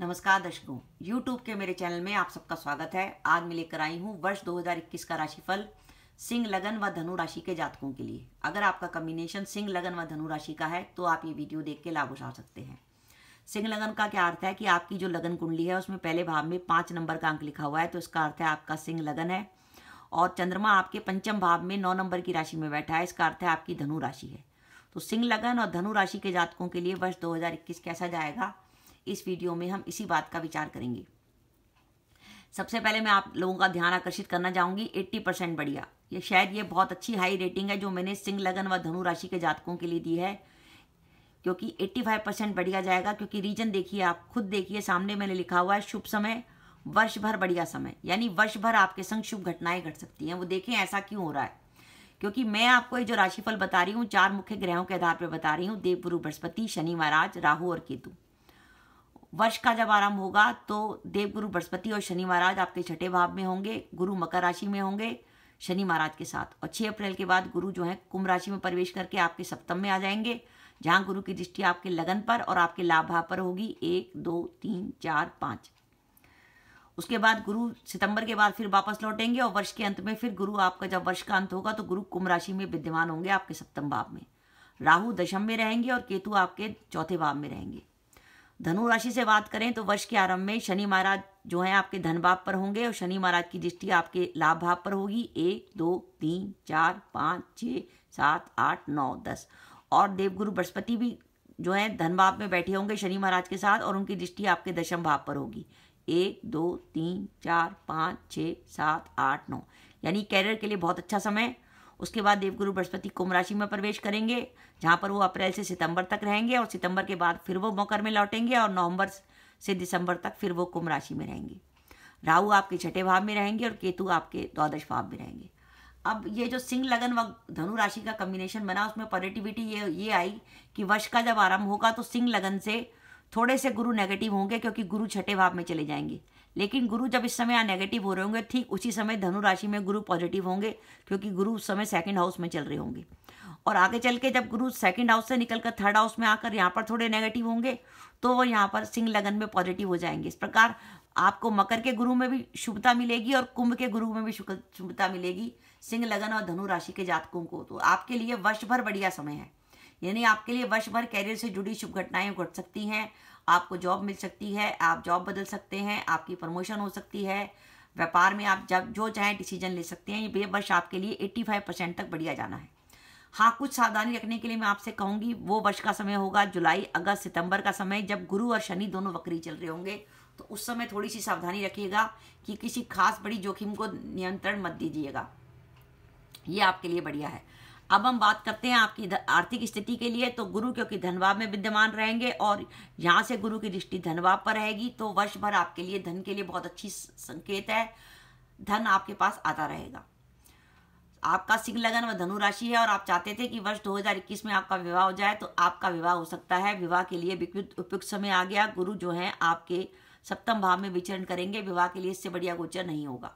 नमस्कार दर्शकों YouTube के मेरे चैनल में आप सबका स्वागत है आज मैं लेकर आई हूँ वर्ष 2021 का राशिफल सिंह लगन व धनु राशि के जातकों के लिए अगर आपका कम्बिनेशन सिंह लगन व धनु राशि का है तो आप ये वीडियो देख के लाभ उठा सकते हैं सिंह लगन का क्या अर्थ है कि आपकी जो लगन कुंडली है उसमें पहले भाव में पाँच नंबर का अंक लिखा हुआ है तो इसका अर्थ है आपका सिंह लगन है और चंद्रमा आपके पंचम भाव में नौ नंबर की राशि में बैठा है इसका अर्थ है आपकी धनु राशि है तो सिंह लगन और धनु राशि के जातकों के लिए वर्ष 2021 कैसा जाएगा इस वीडियो में हम इसी बात का विचार करेंगे सबसे पहले मैं आप लोगों का ध्यान आकर्षित करना चाहूंगी 80 परसेंट बढ़िया ये शायद ये बहुत अच्छी हाई रेटिंग है जो मैंने सिंह लगन व धनु राशि के जातकों के लिए दी है क्योंकि 85 परसेंट बढ़िया जाएगा क्योंकि रीजन देखिए आप खुद देखिए सामने मैंने लिखा हुआ है शुभ समय वर्ष भर बढ़िया समय यानी वर्ष भर आपके संग शुभ घटनाएं घट सकती हैं वो देखें ऐसा क्यों हो रहा है क्योंकि मैं आपको ये जो राशिफल बता रही हूँ चार मुख्य ग्रहों के आधार पर बता रही हूँ देव गुरु बृहस्पति शनि महाराज राहु और केतु वर्ष का जब आरंभ होगा तो देव गुरु बृहस्पति और शनि महाराज आपके छठे भाव में होंगे गुरु मकर राशि में होंगे शनि महाराज के साथ और 6 अप्रैल के बाद गुरु जो है कुंभ राशि में प्रवेश करके आपके सप्तम में आ जाएंगे जहाँ गुरु की दृष्टि आपके लगन पर और आपके लाभ भाव पर होगी एक दो तीन चार पाँच उसके बाद गुरु सितंबर के बाद फिर वापस लौटेंगे और वर्ष के अंत में फिर गुरु आपका जब वर्ष का अंत होगा तो गुरु कुंभ राशि में विद्यमान होंगे आपके सप्तम भाव में राहु दशम में रहेंगे और केतु आपके चौथे भाव में रहेंगे धनु राशि से बात करें तो वर्ष के आरंभ में शनि महाराज जो है आपके धन भाव पर होंगे और शनि महाराज की दृष्टि आपके लाभ भाव पर होगी एक दो तीन चार पाँच छः सात आठ नौ दस और देवगुरु बृहस्पति भी जो है धन भाव में बैठे होंगे शनि महाराज के साथ और उनकी दृष्टि आपके दशम भाव पर होगी एक दो तीन चार पाँच छः सात आठ नौ यानी कैरियर के लिए बहुत अच्छा समय उसके बाद देवगुरु बृहस्पति कुंभ राशि में प्रवेश करेंगे जहाँ पर वो अप्रैल से सितंबर तक रहेंगे और सितंबर के बाद फिर वो मकर में लौटेंगे और नवंबर से दिसंबर तक फिर वो कुंभ राशि में रहेंगे राहु आपके छठे भाव में रहेंगे और केतु आपके द्वादश भाव में रहेंगे अब ये जो सिंह लगन व धनु राशि का कम्बिनेशन बना उसमें पॉजिटिविटी ये ये आई कि वर्ष का जब आरंभ होगा तो सिंह लगन से थोड़े से गुरु नेगेटिव होंगे क्योंकि गुरु छठे भाव में चले जाएंगे लेकिन गुरु जब इस समय नेगेटिव हो रहे होंगे ठीक उसी समय धनु राशि में गुरु पॉजिटिव होंगे क्योंकि गुरु उस समय सेकंड हाउस में चल रहे होंगे और आगे चल के जब गुरु सेकंड हाउस से निकलकर थर्ड हाउस में आकर यहाँ पर थोड़े नेगेटिव होंगे तो वो यहाँ पर सिंह लगन में पॉजिटिव हो जाएंगे इस प्रकार आपको मकर के गुरु में भी शुभता मिलेगी और कुंभ के गुरु में भी शुभता मिलेगी सिंह लगन और धनु राशि के जातकों को तो आपके लिए वर्ष भर बढ़िया समय है यानी आपके लिए वर्ष भर कैरियर से जुड़ी शुभ घटनाएं घट सकती हैं आपको जॉब मिल सकती है आप जॉब बदल सकते हैं आपकी प्रमोशन हो सकती है व्यापार में आप जब जो चाहें डिसीजन ले सकते हैं ये वर्ष आपके लिए 85 परसेंट तक बढ़िया जाना है हाँ कुछ सावधानी रखने के लिए मैं आपसे कहूँगी वो वर्ष का समय होगा जुलाई अगस्त सितंबर का समय जब गुरु और शनि दोनों वक्री चल रहे होंगे तो उस समय थोड़ी सी सावधानी रखिएगा कि किसी खास बड़ी जोखिम को नियंत्रण मत दीजिएगा ये आपके लिए बढ़िया है अब हम बात करते हैं आपकी आर्थिक स्थिति के लिए तो गुरु क्योंकि धनवाब में विद्यमान रहेंगे और यहाँ से गुरु की दृष्टि धनवाब पर रहेगी तो वर्ष भर आपके लिए धन के लिए बहुत अच्छी संकेत है धन आपके पास आता रहेगा आपका सिंह लगन व धनु राशि है और आप चाहते थे कि वर्ष 2021 में आपका विवाह हो जाए तो आपका विवाह हो सकता है विवाह के लिए उपयुक्त समय आ गया गुरु जो है आपके सप्तम भाव में विचरण करेंगे विवाह के लिए इससे बढ़िया गोचर नहीं होगा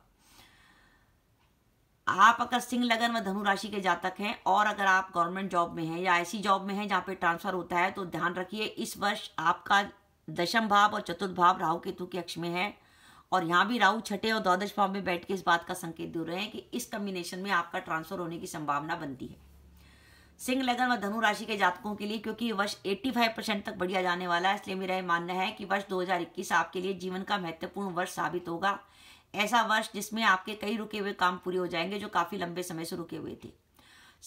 आप अगर सिंह लगन व धनु राशि के जातक हैं और अगर आप गवर्नमेंट जॉब में हैं या ऐसी जॉब में हैं जहाँ पे ट्रांसफर होता है तो ध्यान रखिए इस वर्ष आपका दशम भाव और चतुर्थ भाव राहु केतु के अक्ष में है और यहाँ भी राहु छठे और द्वादश भाव में बैठ के इस बात का संकेत दे रहे हैं कि इस कम्बिनेशन में आपका ट्रांसफर होने की संभावना बनती है सिंह लगन व धनु राशि के जातकों के लिए क्योंकि वर्ष 85 परसेंट तक बढ़िया जाने वाला है इसलिए मेरा यह मानना है कि वर्ष 2021 आपके लिए जीवन का महत्वपूर्ण वर्ष साबित होगा ऐसा वर्ष जिसमें आपके कई रुके हुए काम पूरे हो जाएंगे जो काफ़ी लंबे समय से रुके हुए थे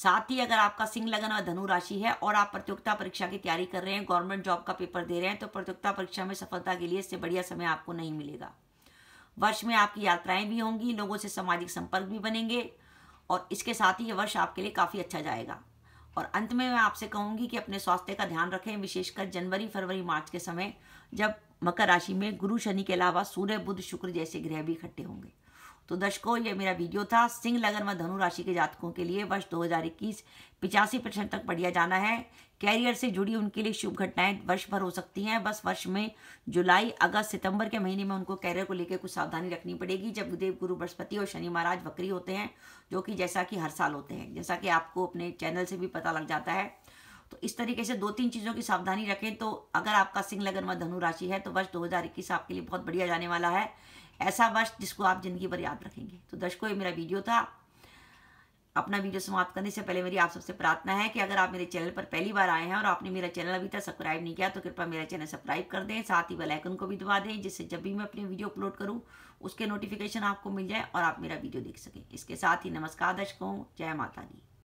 साथ ही अगर आपका सिंह लगन और धनु राशि है और आप प्रतियोगिता परीक्षा की तैयारी कर रहे हैं गवर्नमेंट जॉब का पेपर दे रहे हैं तो प्रतियोगिता परीक्षा में सफलता के लिए इससे बढ़िया समय आपको नहीं मिलेगा वर्ष में आपकी यात्राएं भी होंगी लोगों से सामाजिक संपर्क भी बनेंगे और इसके साथ ही ये वर्ष आपके लिए काफ़ी अच्छा जाएगा और अंत में मैं आपसे कहूँगी कि अपने स्वास्थ्य का ध्यान रखें विशेषकर जनवरी फरवरी मार्च के समय जब मकर राशि में गुरु शनि के अलावा सूर्य बुध शुक्र जैसे ग्रह भी इकट्ठे होंगे तो दर्शकों ये मेरा वीडियो था सिंह लगन व धनु राशि के जातकों के लिए वर्ष 2021 पिचासी परसेंट तक पढ़िया जाना है कैरियर से जुड़ी उनके लिए शुभ घटनाएं वर्ष भर हो सकती हैं बस वर्ष में जुलाई अगस्त सितंबर के महीने में उनको कैरियर को लेकर कुछ सावधानी रखनी पड़ेगी जब देव गुरु बृहस्पति और शनि महाराज वक्री होते हैं जो कि जैसा कि हर साल होते हैं जैसा कि आपको अपने चैनल से भी पता लग जाता है तो इस तरीके से दो तीन चीज़ों की सावधानी रखें तो अगर आपका सिंह लगन व धनु राशि है तो वर्ष दो आपके लिए बहुत बढ़िया जाने वाला है ऐसा वर्ष जिसको आप ज़िंदगी भर याद रखेंगे तो दर्शकों ये मेरा वीडियो था अपना वीडियो समाप्त करने से पहले मेरी आप सबसे प्रार्थना है कि अगर आप मेरे चैनल पर पहली बार आए हैं और आपने मेरा चैनल अभी तक सब्सक्राइब नहीं किया तो कृपया मेरा चैनल सब्सक्राइब कर दें साथ ही बेल आइकन को भी दबा दें जिससे जब भी मैं अपनी वीडियो अपलोड करूं उसके नोटिफिकेशन आपको मिल जाए और आप मेरा वीडियो देख सकें इसके साथ ही नमस्कार दर्शकों जय माता दी